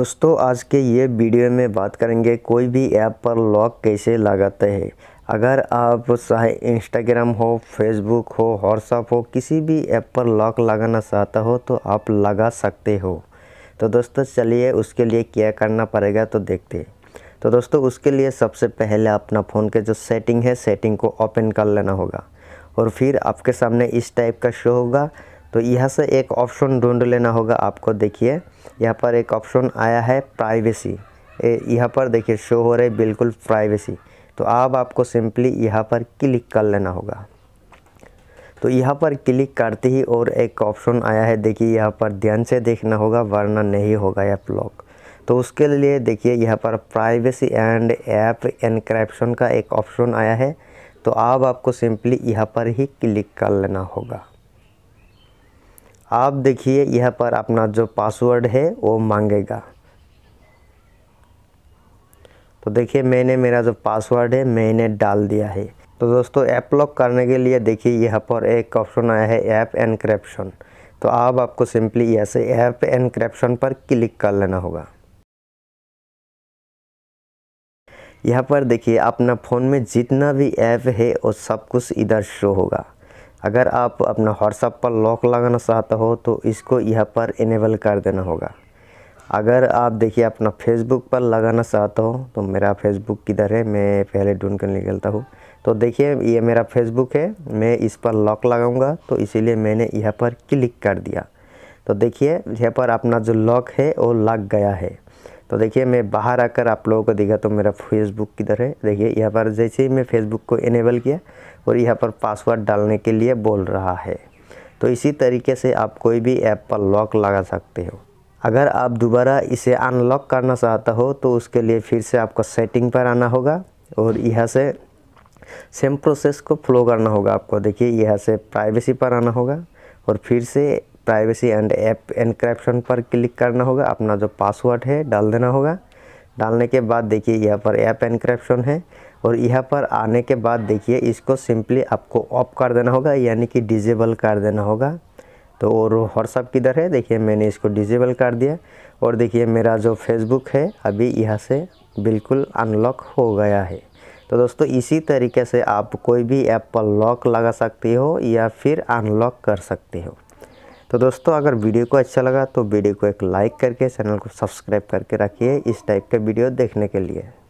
दोस्तों आज के ये वीडियो में बात करेंगे कोई भी ऐप पर लॉक कैसे लगाते हैं अगर आप चाहे इंस्टाग्राम हो फेसबुक हो व्हाट्सअप हो किसी भी ऐप पर लॉक लगाना चाहता हो तो आप लगा सकते हो तो दोस्तों चलिए उसके लिए क्या करना पड़ेगा तो देखते हैं तो दोस्तों उसके लिए सबसे पहले अपना फ़ोन के जो सेटिंग है सेटिंग को ओपन कर लेना होगा और फिर आपके सामने इस टाइप का शो होगा तो यहाँ से एक ऑप्शन ढूंढ लेना होगा आपको देखिए यहाँ पर एक ऑप्शन आया है प्राइवेसी यहाँ पर देखिए शो हो रहे बिल्कुल प्राइवेसी तो अब आपको सिंपली यहाँ पर क्लिक कर लेना होगा तो यहाँ पर क्लिक करते ही और एक ऑप्शन आया है देखिए यहाँ पर ध्यान से देखना होगा वरना नहीं होगा यह ब्लॉक तो उसके लिए देखिए यहाँ पर प्राइवेसी एंड ऐप एनक्रैप्शन का एक ऑप्शन आया है तो अब आप आपको सिंपली यहाँ पर ही क्लिक कर लेना होगा आप देखिए यह पर अपना जो पासवर्ड है वो मांगेगा तो देखिए मैंने मेरा जो पासवर्ड है मैंने डाल दिया है तो दोस्तों ऐप लॉक करने के लिए देखिए यहाँ पर एक ऑप्शन आया है ऐप एनक्रिप्शन तो आप आपको सिंपली ऐसे ऐप एनक्रिप्शन पर क्लिक कर लेना होगा यहाँ पर देखिए अपना फ़ोन में जितना भी ऐप है वो सब कुछ इधर शो होगा अगर आप अपना व्हाट्सअप पर लॉक लगाना चाहते हो तो इसको यहाँ पर इनेबल कर देना होगा अगर आप देखिए अपना फेसबुक पर लगाना चाहते हो तो मेरा फेसबुक किधर है मैं पहले ढूंढ कर निकलता हूँ तो देखिए ये मेरा फेसबुक है मैं इस पर लॉक लगाऊंगा तो इसीलिए मैंने यहाँ पर क्लिक कर दिया तो देखिए यहाँ पर अपना जो लॉक है वो लग गया है तो देखिए मैं बाहर आकर आप लोगों को देखा तो मेरा फेसबुक किधर है देखिए यहाँ पर जैसे ही मैं फेसबुक को इनेबल किया और यहाँ पर पासवर्ड डालने के लिए बोल रहा है तो इसी तरीके से आप कोई भी ऐप पर लॉक लगा सकते हो अगर आप दोबारा इसे अनलॉक करना चाहता हो तो उसके लिए फिर से आपको सेटिंग पर आना होगा और यहाँ से सेम प्रोसेस को फ्लो करना होगा आपको देखिए यहाँ से प्राइवेसी पर आना होगा और फिर से प्राइवेसी एंड ऐप एनक्रिप्शन पर क्लिक करना होगा अपना जो पासवर्ड है डाल देना होगा डालने के बाद देखिए यहाँ पर ऐप एनक्रिप्शन है और यहाँ पर आने के बाद देखिए इसको सिंपली आपको ऑफ कर देना होगा यानी कि डिजेबल कर देना होगा तो और व्हाट्सअप किधर है देखिए मैंने इसको डिजेबल कर दिया और देखिए मेरा जो फेसबुक है अभी यहाँ से बिल्कुल अनलॉक हो गया है तो दोस्तों इसी तरीके से आप कोई भी ऐप पर लॉक लगा सकते हो या फिर अनलॉक कर सकते हो तो दोस्तों अगर वीडियो को अच्छा लगा तो वीडियो को एक लाइक करके चैनल को सब्सक्राइब करके रखिए इस टाइप के वीडियो देखने के लिए